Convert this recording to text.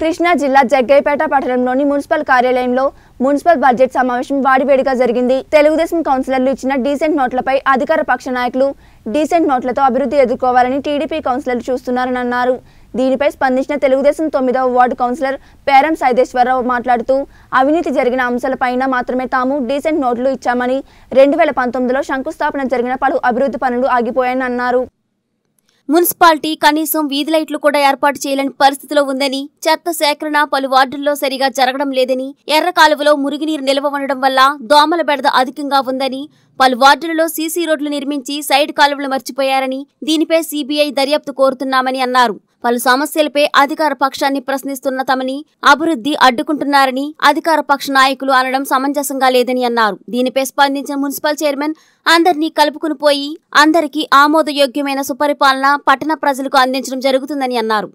కృష్ణా జిల్లా జగ్గైపేట పట్టణంలోని మున్సిపల్ కార్యాలయంలో మున్సిపల్ బడ్జెట్ సమావేశం వాడివేడిగా జరిగింది తెలుగుదేశం కౌన్సిలర్లు ఇచ్చిన డీసెంట్ నోట్లపై అధికార పక్ష నాయకులు డీసెంట్ నోట్లతో అభివృద్ధి ఎదుర్కోవాలని టీడీపీ కౌన్సిలర్లు చూస్తున్నారని అన్నారు దీనిపై స్పందించిన తెలుగుదేశం తొమ్మిదవ వార్డు కౌన్సిలర్ పేరం సైదేశ్వరరావు మాట్లాడుతూ అవినీతి జరిగిన అంశాలపైన మాత్రమే తాము డీసెంట్ నోట్లు ఇచ్చామని రెండు వేల పంతొమ్మిదిలో శంకుస్థాపన జరిగిన పలు అభివృద్ధి పనులు ఆగిపోయాయని అన్నారు మున్సిపాలిటీ కనీసం వీధి లైట్లు కూడా ఏర్పాటు చేయలేని పరిస్థితిలో ఉందని చెత్త సేకరణ పలు వార్డుల్లో సరిగా జరగడం లేదని ఎర్ర కాలువలో మురుగునీరు నిల్వ ఉండడం వల్ల దోమల బెడద అధికంగా ఉందని పలు వార్డులలో సీసీ రోడ్లు నిర్మించి సైడ్ కాలువలు మర్చిపోయారని దీనిపై సీబీఐ దర్యాప్తు కోరుతున్నామని అన్నారు పలు సమస్యలపై అధికార పక్షాన్ని ప్రశ్నిస్తున్న తమని అభివృద్ధి అడ్డుకుంటున్నారని అధికార పక్ష నాయకులు అనడం సమంజసంగా లేదని అన్నారు దీనిపై స్పందించిన మున్సిపల్ చైర్మన్ అందరినీ కలుపుకుని పోయి అందరికీ ఆమోదయోగ్యమైన సుపరిపాలన పట్టణ ప్రజలకు అందించడం జరుగుతుందని అన్నారు